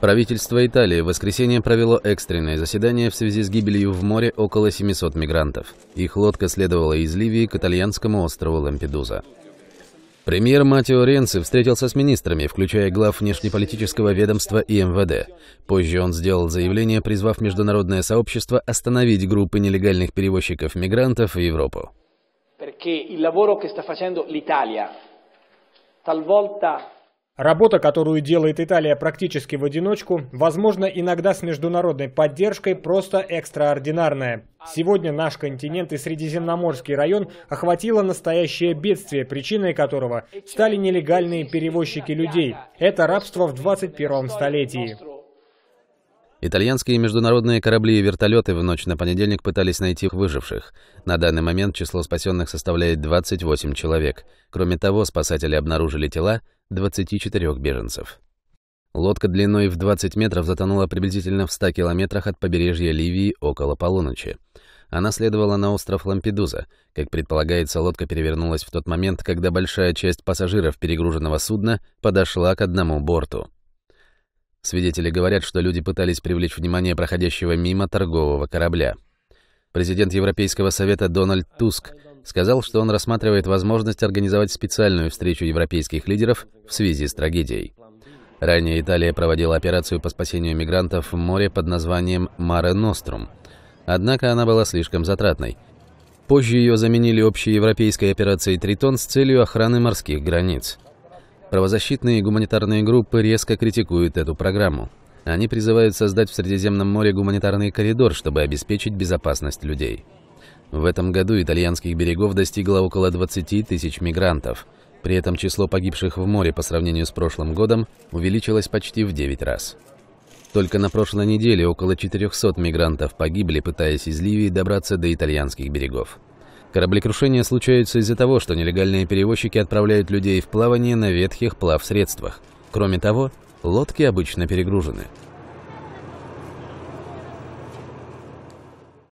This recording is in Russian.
Правительство Италии в воскресенье провело экстренное заседание в связи с гибелью в море около 700 мигрантов. Их лодка следовала из Ливии к итальянскому острову Лампедуза. Премьер Матио Ренци встретился с министрами, включая глав внешнеполитического ведомства и МВД. Позже он сделал заявление, призвав международное сообщество остановить группы нелегальных перевозчиков мигрантов в Европу. Perché il lavoro che sta facendo Работа, которую делает Италия практически в одиночку, возможно, иногда с международной поддержкой, просто экстраординарная. Сегодня наш континент и Средиземноморский район охватило настоящее бедствие, причиной которого стали нелегальные перевозчики людей. Это рабство в 21 столетии. Итальянские международные корабли и вертолеты в ночь на понедельник пытались найти выживших. На данный момент число спасенных составляет 28 человек. Кроме того, спасатели обнаружили тела 24 беженцев. Лодка длиной в 20 метров затонула приблизительно в 100 километрах от побережья Ливии около полуночи. Она следовала на остров Лампедуза. Как предполагается, лодка перевернулась в тот момент, когда большая часть пассажиров перегруженного судна подошла к одному борту. Свидетели говорят, что люди пытались привлечь внимание проходящего мимо торгового корабля. Президент Европейского совета Дональд Туск – сказал, что он рассматривает возможность организовать специальную встречу европейских лидеров в связи с трагедией. Ранее Италия проводила операцию по спасению мигрантов в море под названием «Маре Нострум». Однако она была слишком затратной. Позже ее заменили общей европейской операцией «Тритон» с целью охраны морских границ. Правозащитные и гуманитарные группы резко критикуют эту программу. Они призывают создать в Средиземном море гуманитарный коридор, чтобы обеспечить безопасность людей. В этом году итальянских берегов достигло около 20 тысяч мигрантов. При этом число погибших в море по сравнению с прошлым годом увеличилось почти в 9 раз. Только на прошлой неделе около 400 мигрантов погибли, пытаясь из Ливии добраться до итальянских берегов. Кораблекрушения случаются из-за того, что нелегальные перевозчики отправляют людей в плавание на ветхих плавсредствах. Кроме того, лодки обычно перегружены.